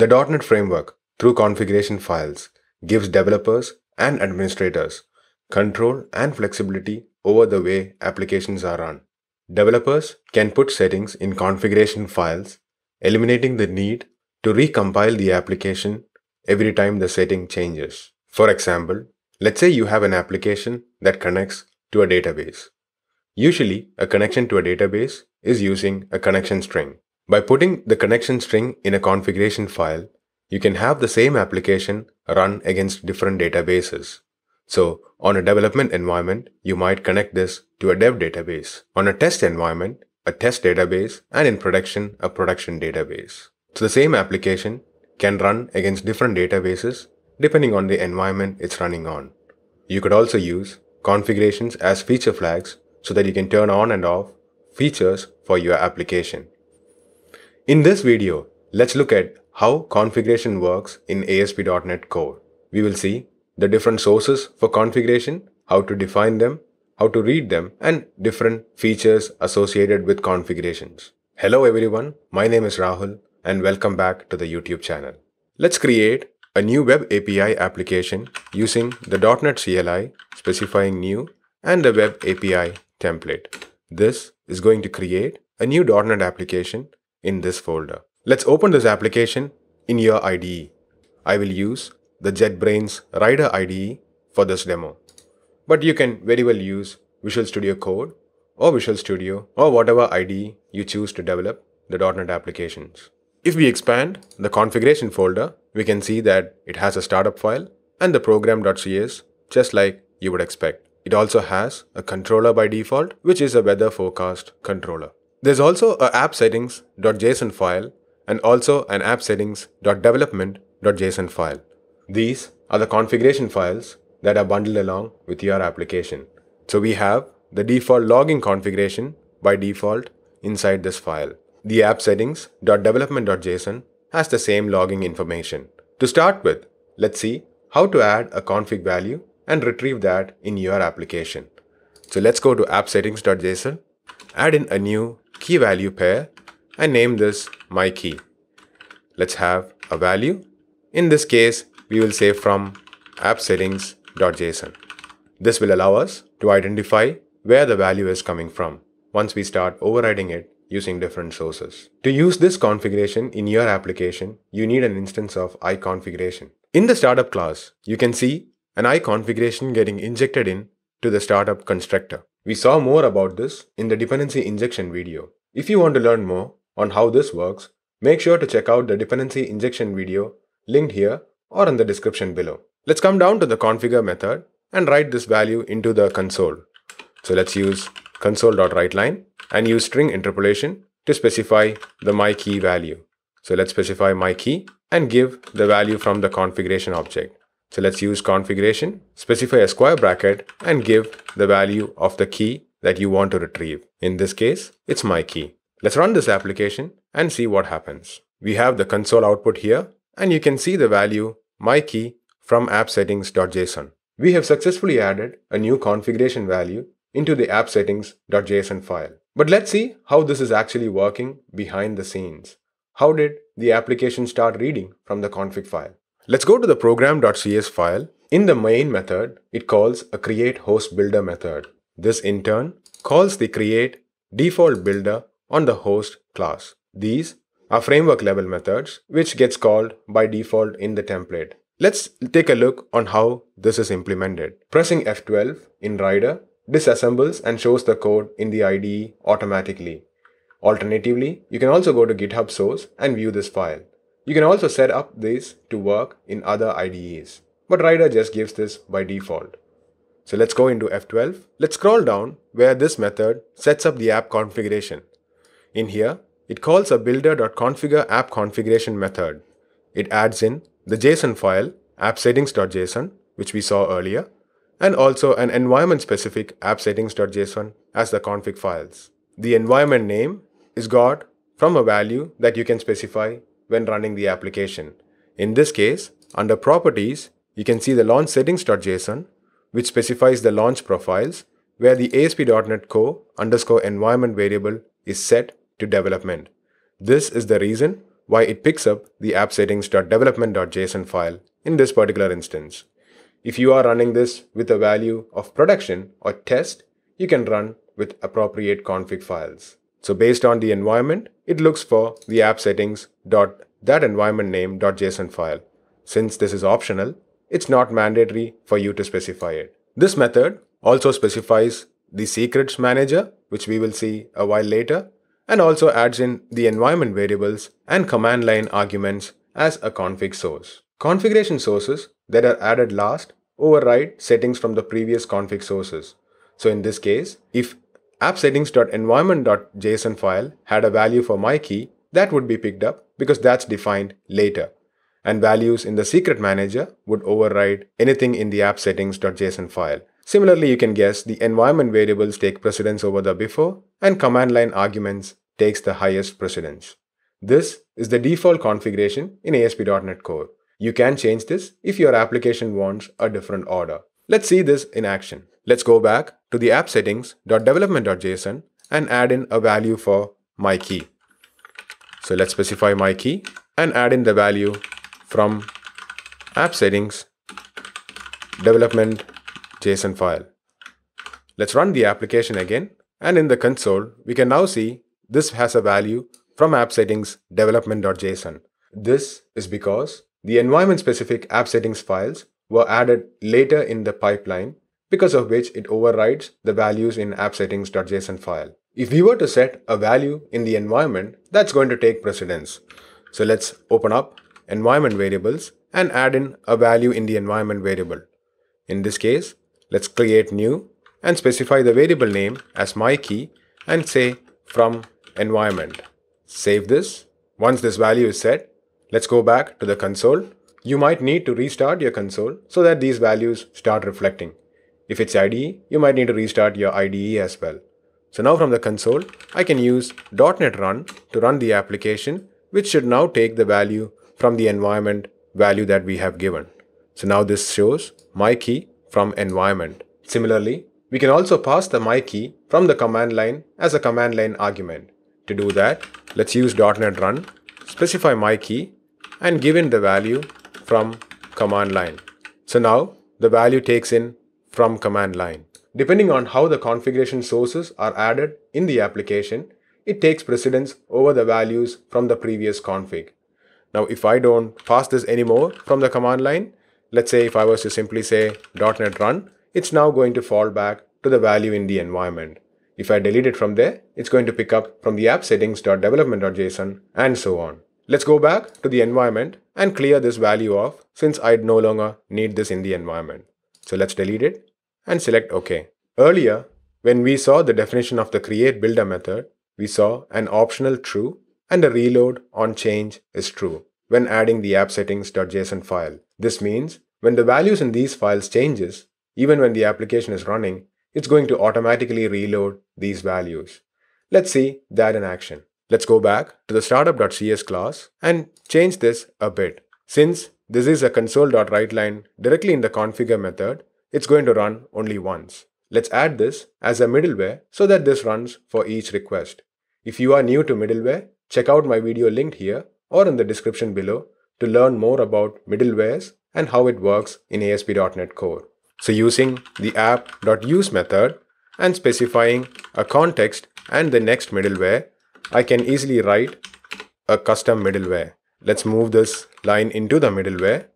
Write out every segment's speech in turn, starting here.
The .NET framework, through configuration files, gives developers and administrators control and flexibility over the way applications are run. Developers can put settings in configuration files, eliminating the need to recompile the application every time the setting changes. For example, let's say you have an application that connects to a database. Usually, a connection to a database is using a connection string. By putting the connection string in a configuration file, you can have the same application run against different databases. So on a development environment, you might connect this to a dev database. On a test environment, a test database, and in production, a production database. So the same application can run against different databases depending on the environment it's running on. You could also use configurations as feature flags so that you can turn on and off features for your application. In this video, let's look at how configuration works in ASP.NET Core. We will see the different sources for configuration, how to define them, how to read them, and different features associated with configurations. Hello everyone, my name is Rahul and welcome back to the YouTube channel. Let's create a new web API application using the .NET CLI specifying new and the web API template. This is going to create a new .NET application in this folder. Let's open this application in your IDE. I will use the JetBrains Rider IDE for this demo. But you can very well use Visual Studio Code or Visual Studio or whatever IDE you choose to develop the .NET applications. If we expand the configuration folder, we can see that it has a startup file and the program.cs just like you would expect. It also has a controller by default, which is a weather forecast controller. There's also a app settings.json file and also an app settings.development.json file. These are the configuration files that are bundled along with your application. So we have the default logging configuration by default inside this file. The app settings.development.json has the same logging information. To start with, let's see how to add a config value and retrieve that in your application. So let's go to appsettings.json, add in a new key value pair and name this my key. Let's have a value. In this case, we will say from app settings.json. This will allow us to identify where the value is coming from once we start overriding it using different sources. To use this configuration in your application, you need an instance of iConfiguration. In the startup class, you can see an iConfiguration getting injected in to the startup constructor. We saw more about this in the dependency injection video. If you want to learn more on how this works, make sure to check out the dependency injection video linked here or in the description below. Let's come down to the configure method and write this value into the console. So let's use console.writeLine and use string interpolation to specify the my key value. So let's specify my key and give the value from the configuration object. So let's use configuration, specify a square bracket and give the value of the key that you want to retrieve. In this case, it's my key. Let's run this application and see what happens. We have the console output here and you can see the value my key from appsettings.json. We have successfully added a new configuration value into the appsettings.json file. But let's see how this is actually working behind the scenes. How did the application start reading from the config file? Let's go to the program.cs file. In the main method, it calls a create host builder method. This in turn calls the create default builder on the host class. These are framework level methods which gets called by default in the template. Let's take a look on how this is implemented. Pressing F12 in Rider disassembles and shows the code in the IDE automatically. Alternatively, you can also go to GitHub source and view this file. You can also set up this to work in other IDEs, but Rider just gives this by default. So let's go into F12. Let's scroll down where this method sets up the app configuration. In here, it calls a builder.configure app configuration method. It adds in the JSON file appsettings.json, which we saw earlier, and also an environment-specific appsettings.json as the config files. The environment name is got from a value that you can specify when running the application. In this case, under properties, you can see the launch settings.json which specifies the launch profiles where the ASP.NET Core underscore environment variable is set to development. This is the reason why it picks up the appsettings.development.json file in this particular instance. If you are running this with a value of production or test, you can run with appropriate config files. So based on the environment, it looks for the app that environment name.json file. Since this is optional, it's not mandatory for you to specify it. This method also specifies the secrets manager, which we will see a while later, and also adds in the environment variables and command line arguments as a config source. Configuration sources that are added last override settings from the previous config sources. So in this case, if appsettings.environment.json file had a value for my key, that would be picked up because that's defined later and values in the secret manager would override anything in the app settings.json file. Similarly, you can guess the environment variables take precedence over the before and command line arguments takes the highest precedence. This is the default configuration in ASP.NET Core. You can change this if your application wants a different order. Let's see this in action. Let's go back to the app settings.development.json and add in a value for my key. So let's specify my key and add in the value from app settings development JSON file. Let's run the application again and in the console we can now see this has a value from app settings development.json. This is because the environment specific app settings files were added later in the pipeline because of which it overrides the values in app settings.json file. If we were to set a value in the environment, that's going to take precedence. So let's open up environment variables and add in a value in the environment variable. In this case, let's create new and specify the variable name as my key and say from environment. Save this. Once this value is set, let's go back to the console. You might need to restart your console so that these values start reflecting. If it's IDE, you might need to restart your IDE as well. So now from the console, I can use .NET Run to run the application, which should now take the value from the environment value that we have given. So now this shows my key from environment. Similarly, we can also pass the my key from the command line as a command line argument. To do that, let's use .NET run, specify my key and give in the value from command line. So now the value takes in from command line. Depending on how the configuration sources are added in the application, it takes precedence over the values from the previous config. Now, if I don't pass this anymore from the command line, let's say if I was to simply say .NET run, it's now going to fall back to the value in the environment. If I delete it from there, it's going to pick up from the app settings.development.json and so on. Let's go back to the environment and clear this value off since I no longer need this in the environment. So let's delete it and select OK. Earlier, when we saw the definition of the create builder method, we saw an optional true and the reload on change is true when adding the app settings.json file. This means when the values in these files changes, even when the application is running, it's going to automatically reload these values. Let's see that in action. Let's go back to the startup.cs class and change this a bit. Since this is a console.writeLine directly in the configure method, it's going to run only once. Let's add this as a middleware so that this runs for each request. If you are new to middleware, Check out my video linked here or in the description below to learn more about middlewares and how it works in ASP.NET Core. So using the app.use method and specifying a context and the next middleware, I can easily write a custom middleware. Let's move this line into the middleware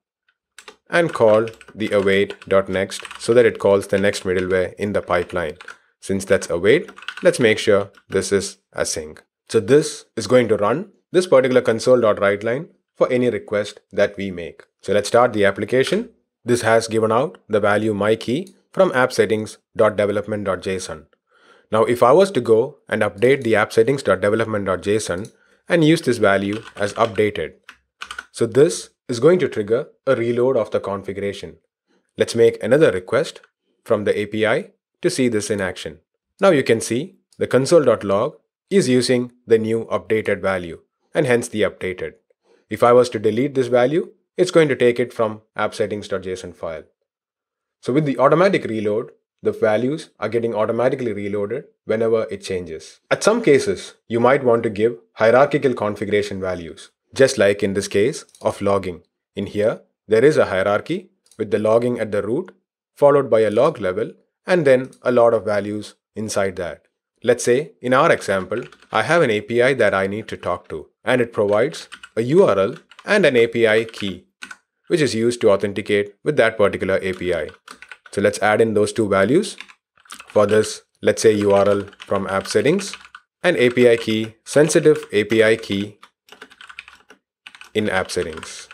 and call the await.next so that it calls the next middleware in the pipeline. Since that's await, let's make sure this is async. So this is going to run this particular console.write line for any request that we make. So let's start the application. This has given out the value my key from appsettings.development.json. Now if I was to go and update the appsettings.development.json and use this value as updated. So this is going to trigger a reload of the configuration. Let's make another request from the API to see this in action. Now you can see the console.log is using the new updated value and hence the updated. If I was to delete this value, it's going to take it from appsettings.json file. So with the automatic reload, the values are getting automatically reloaded whenever it changes. At some cases, you might want to give hierarchical configuration values, just like in this case of logging. In here, there is a hierarchy with the logging at the root, followed by a log level, and then a lot of values inside that. Let's say, in our example, I have an API that I need to talk to, and it provides a URL and an API key, which is used to authenticate with that particular API. So let's add in those two values. For this, let's say URL from app settings and API key, sensitive API key in app settings.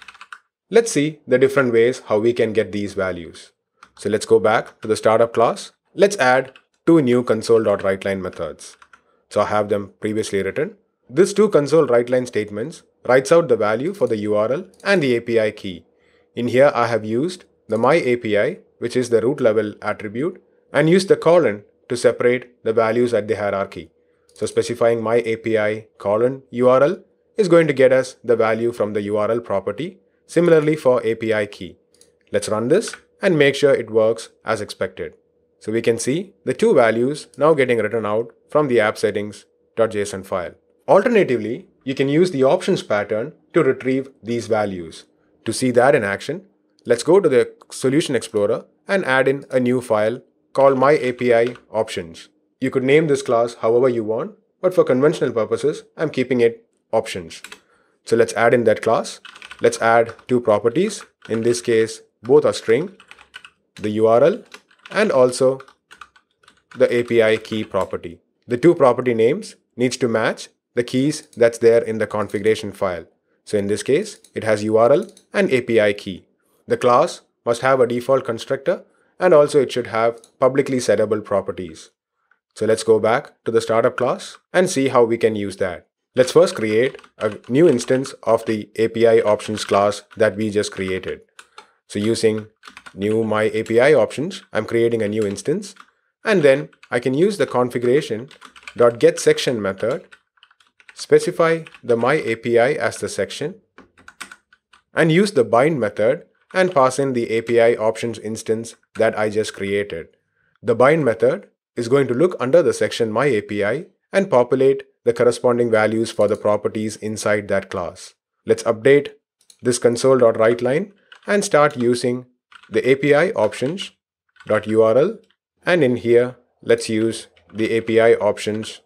Let's see the different ways how we can get these values. So let's go back to the startup class. Let's add two new console.writeLine methods. So I have them previously written. This two console writeLine statements writes out the value for the URL and the API key. In here I have used the myAPI which is the root level attribute and used the colon to separate the values at the hierarchy. So specifying myAPI colon URL is going to get us the value from the URL property, similarly for API key. Let's run this and make sure it works as expected. So we can see the two values now getting written out from the app settings.json file. Alternatively, you can use the options pattern to retrieve these values. To see that in action, let's go to the Solution Explorer and add in a new file called my API options. You could name this class however you want, but for conventional purposes, I'm keeping it options. So let's add in that class. Let's add two properties. In this case, both are string, the URL and also the API key property. The two property names needs to match the keys that's there in the configuration file. So in this case, it has URL and API key. The class must have a default constructor and also it should have publicly settable properties. So let's go back to the startup class and see how we can use that. Let's first create a new instance of the API options class that we just created. So using new my API options, I'm creating a new instance. And then I can use the configuration dot get section method, specify the my API as the section, and use the bind method and pass in the API options instance that I just created. The bind method is going to look under the section my API and populate the corresponding values for the properties inside that class. Let's update this line and start using the API options dot URL and in here let's use the API options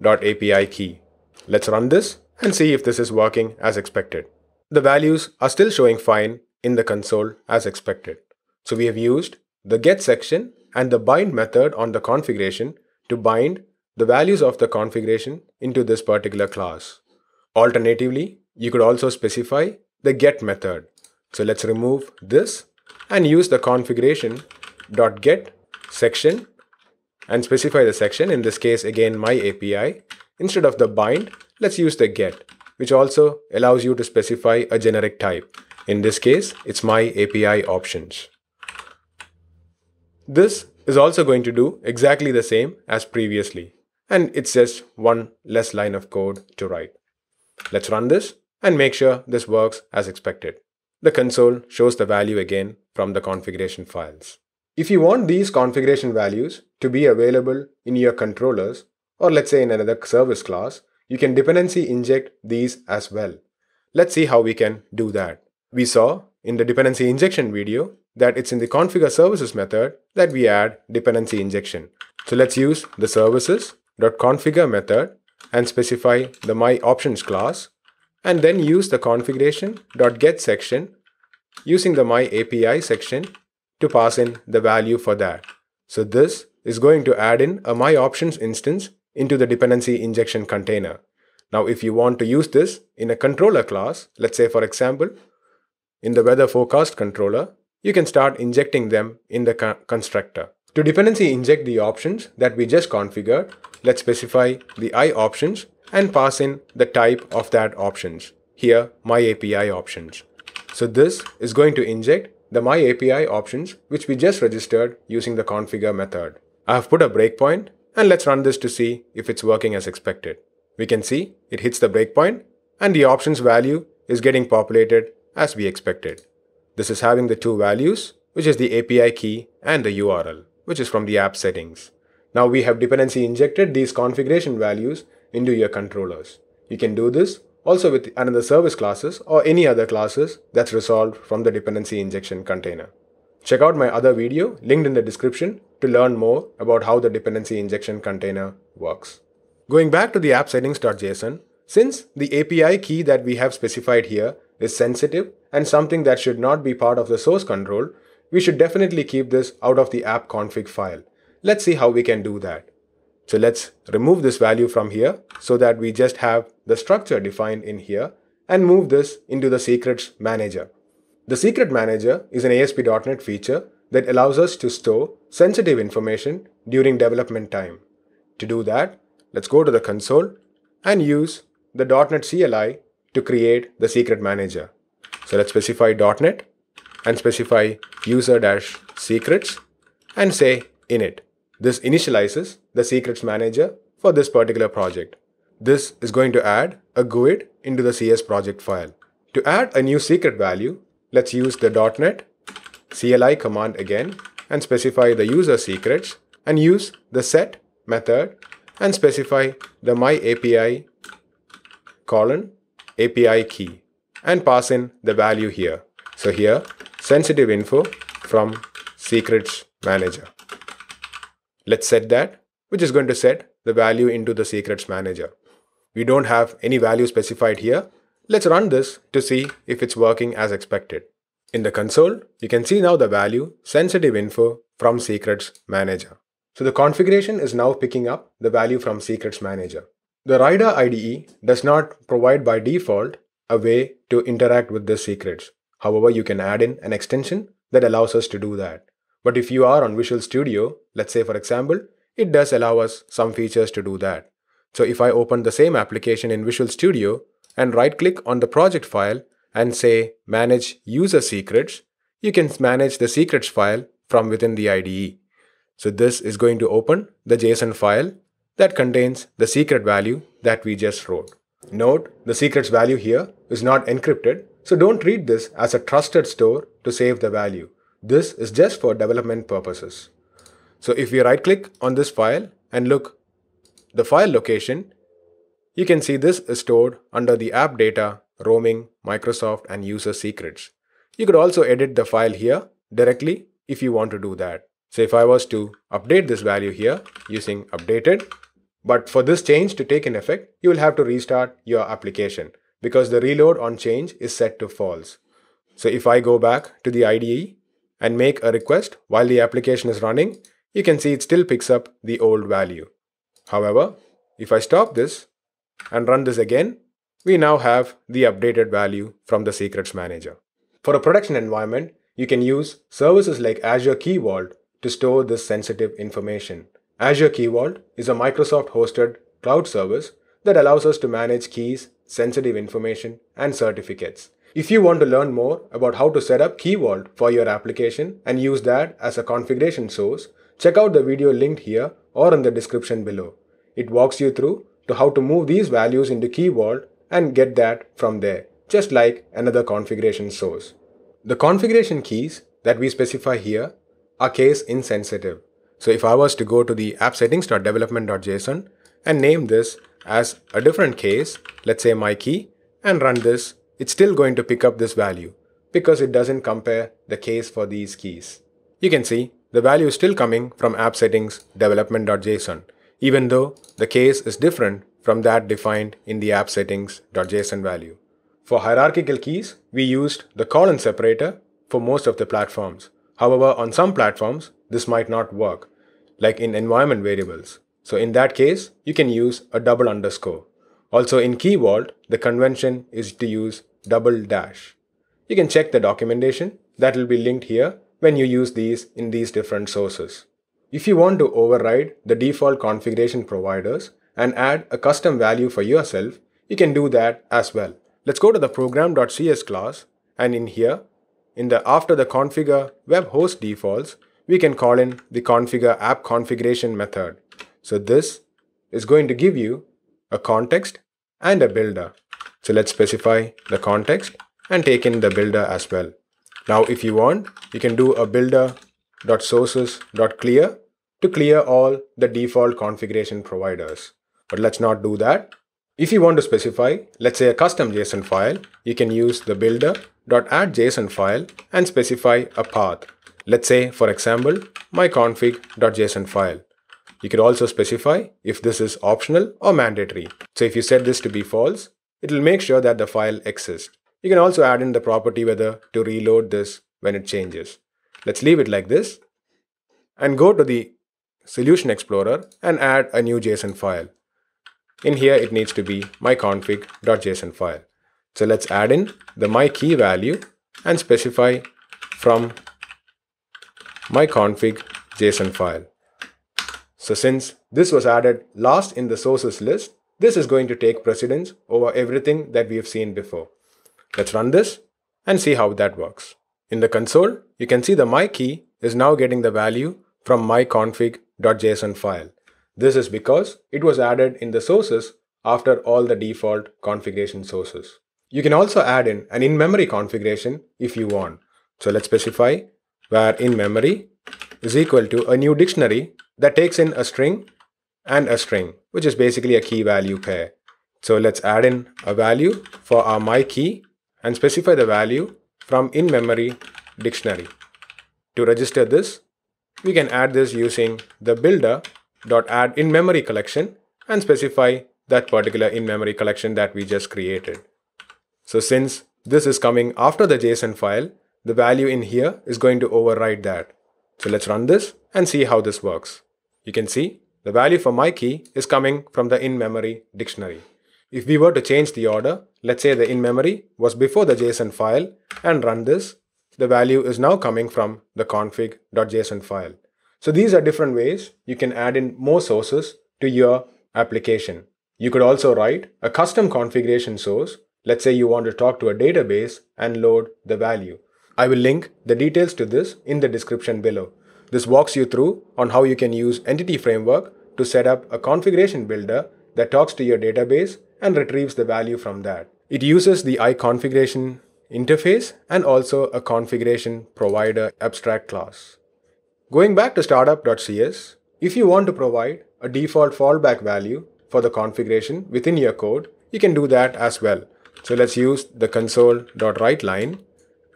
dot API key. Let's run this and see if this is working as expected. The values are still showing fine in the console as expected. So we have used the get section and the bind method on the configuration to bind the values of the configuration into this particular class. Alternatively, you could also specify the get method so let's remove this and use the configuration dot get section and specify the section in this case again my API instead of the bind let's use the get which also allows you to specify a generic type in this case it's my API options this is also going to do exactly the same as previously and it's just one less line of code to write let's run this and make sure this works as expected the console shows the value again from the configuration files. If you want these configuration values to be available in your controllers or let's say in another service class, you can dependency inject these as well. Let's see how we can do that. We saw in the dependency injection video that it's in the configure services method that we add dependency injection. So let's use the services.configure method and specify the my options class and then use the configuration.get section using the my API section to pass in the value for that. So this is going to add in a my options instance into the dependency injection container. Now if you want to use this in a controller class, let's say for example, in the weather forecast controller, you can start injecting them in the co constructor. To dependency inject the options that we just configured, let's specify the I options and pass in the type of that options. Here, my API options. So this is going to inject the my API options, which we just registered using the configure method. I have put a breakpoint and let's run this to see if it's working as expected. We can see it hits the breakpoint and the options value is getting populated as we expected. This is having the two values, which is the API key and the URL, which is from the app settings. Now we have dependency injected these configuration values into your controllers. You can do this also with another service classes or any other classes that's resolved from the dependency injection container. Check out my other video linked in the description to learn more about how the dependency injection container works. Going back to the app settings.json, since the API key that we have specified here is sensitive and something that should not be part of the source control, we should definitely keep this out of the app config file. Let's see how we can do that. So let's remove this value from here so that we just have the structure defined in here and move this into the secrets manager. The secret manager is an ASP.NET feature that allows us to store sensitive information during development time. To do that, let's go to the console and use the .NET CLI to create the secret manager. So let's specify .NET and specify user-secrets and say init. This initializes the secrets manager for this particular project. This is going to add a GUID into the CS project file. To add a new secret value, let's use the .NET CLI command again and specify the user secrets and use the set method and specify the myAPI colon API key and pass in the value here. So here, sensitive info from secrets manager. Let's set that, which is going to set the value into the secrets manager. We don't have any value specified here. Let's run this to see if it's working as expected. In the console, you can see now the value sensitive info from secrets manager. So the configuration is now picking up the value from secrets manager. The Rider IDE does not provide by default a way to interact with the secrets. However, you can add in an extension that allows us to do that. But if you are on Visual Studio, let's say for example, it does allow us some features to do that. So if I open the same application in Visual Studio and right click on the project file and say manage user secrets, you can manage the secrets file from within the IDE. So this is going to open the JSON file that contains the secret value that we just wrote. Note the secrets value here is not encrypted, so don't treat this as a trusted store to save the value. This is just for development purposes. So if we right click on this file and look the file location, you can see this is stored under the app data, roaming, Microsoft and user secrets. You could also edit the file here directly if you want to do that. So if I was to update this value here using updated, but for this change to take an effect, you will have to restart your application because the reload on change is set to false. So if I go back to the IDE and make a request while the application is running, you can see it still picks up the old value. However, if I stop this and run this again, we now have the updated value from the secrets manager. For a production environment, you can use services like Azure Key Vault to store this sensitive information. Azure Key Vault is a Microsoft hosted cloud service that allows us to manage keys, sensitive information, and certificates. If you want to learn more about how to set up Key Vault for your application and use that as a configuration source, check out the video linked here or in the description below. It walks you through to how to move these values into Vault and get that from there, just like another configuration source. The configuration keys that we specify here are case insensitive. So if I was to go to the appsettings.development.json and name this as a different case, let's say my key, and run this it's still going to pick up this value because it doesn't compare the case for these keys. You can see the value is still coming from app settings development.json even though the case is different from that defined in the app settings.json value. For hierarchical keys, we used the colon separator for most of the platforms. However, on some platforms, this might not work, like in environment variables. So in that case, you can use a double underscore. Also in Key Vault, the convention is to use double dash. You can check the documentation that will be linked here when you use these in these different sources. If you want to override the default configuration providers and add a custom value for yourself, you can do that as well. Let's go to the program.cs class and in here, in the after the configure web host defaults, we can call in the configure app configuration method. So this is going to give you a context and a builder. So let's specify the context and take in the builder as well. Now if you want, you can do a builder.sources.clear to clear all the default configuration providers. But let's not do that. If you want to specify, let's say a custom JSON file, you can use the builder.addJSON file and specify a path. Let's say, for example, my config.json file. You can also specify if this is optional or mandatory. So if you set this to be false, it will make sure that the file exists. You can also add in the property whether to reload this when it changes. Let's leave it like this and go to the Solution Explorer and add a new JSON file. In here, it needs to be myconfig.json file. So let's add in the my key value and specify from myconfig.json file. So since this was added last in the sources list, this is going to take precedence over everything that we have seen before. Let's run this and see how that works. In the console, you can see the my key is now getting the value from my config.json file. This is because it was added in the sources after all the default configuration sources. You can also add in an in-memory configuration if you want. So let's specify where in-memory is equal to a new dictionary that takes in a string and a string, which is basically a key value pair. So let's add in a value for our my key and specify the value from in-memory dictionary. To register this, we can add this using the builder.add in-memory collection and specify that particular in-memory collection that we just created. So since this is coming after the JSON file, the value in here is going to override that. So let's run this and see how this works. You can see the value for my key is coming from the in-memory dictionary. If we were to change the order, let's say the in-memory was before the JSON file and run this, the value is now coming from the config.json file. So these are different ways you can add in more sources to your application. You could also write a custom configuration source. Let's say you want to talk to a database and load the value. I will link the details to this in the description below. This walks you through on how you can use Entity Framework to set up a configuration builder that talks to your database and retrieves the value from that. It uses the iConfiguration interface and also a configuration provider abstract class. Going back to startup.cs, if you want to provide a default fallback value for the configuration within your code, you can do that as well. So let's use the console.write line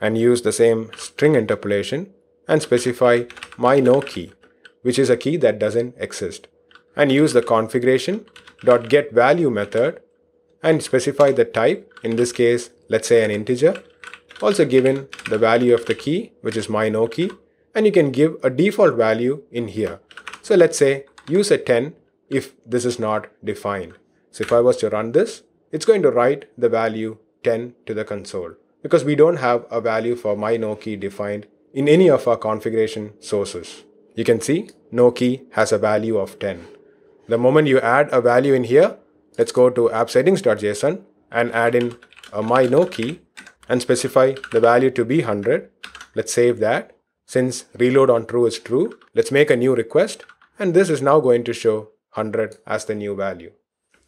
and use the same string interpolation and specify my no key, which is a key that doesn't exist, and use the configuration.getValue method and specify the type, in this case, let's say an integer, also given the value of the key, which is my no key, and you can give a default value in here. So let's say use a 10 if this is not defined. So if I was to run this, it's going to write the value 10 to the console because we don't have a value for my no key defined in any of our configuration sources. You can see no key has a value of 10. The moment you add a value in here, let's go to appsettings.json and add in a my no key and specify the value to be 100. Let's save that. Since reload on true is true, let's make a new request and this is now going to show 100 as the new value.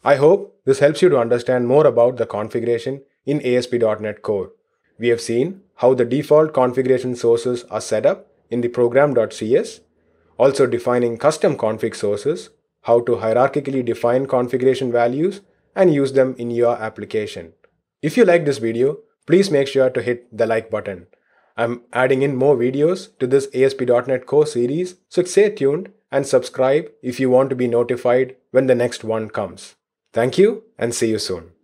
I hope this helps you to understand more about the configuration in ASP.NET Core we have seen how the default configuration sources are set up in the program.cs, also defining custom config sources, how to hierarchically define configuration values and use them in your application. If you like this video, please make sure to hit the like button. I'm adding in more videos to this ASP.NET Core series, so stay tuned and subscribe if you want to be notified when the next one comes. Thank you and see you soon.